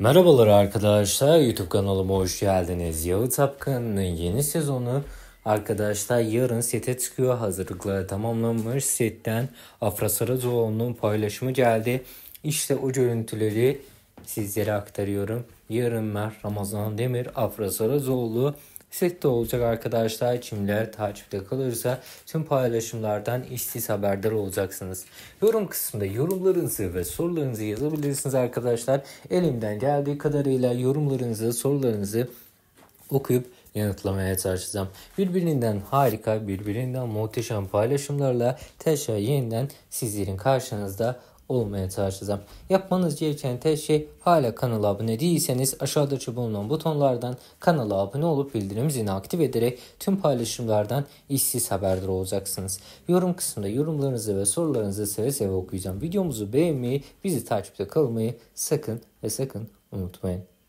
Merhabalar arkadaşlar, YouTube kanalıma hoş geldiniz. Yağı Tapkan'ın yeni sezonu arkadaşlar yarın sete çıkıyor. Hazırlıkları tamamlanmış setten Afra Saracoğlu'nun paylaşımı geldi. İşte o görüntüleri sizlere aktarıyorum. Yarın Mer Ramazan Demir, Afra Saracoğlu de olacak arkadaşlar kimler takipte kalırsa tüm paylaşımlardan işsiz haberdar olacaksınız. Yorum kısmında yorumlarınızı ve sorularınızı yazabilirsiniz arkadaşlar. Elimden geldiği kadarıyla yorumlarınızı, sorularınızı okuyup yanıtlamaya çalışacağım. Birbirinden harika, birbirinden muhteşem paylaşımlarla Teşa yeniden sizlerin karşınızda olmaya çalışacağım. Yapmanız gereken tek şey hala kanala abone değilseniz aşağıda bulunan butonlardan kanala abone olup bildirim zilini aktif ederek tüm paylaşımlardan işsiz haberdar olacaksınız. Yorum kısmında yorumlarınızı ve sorularınızı seve seve okuyacağım. Videomuzu beğenmeyi, bizi takipte kalmayı sakın ve sakın unutmayın.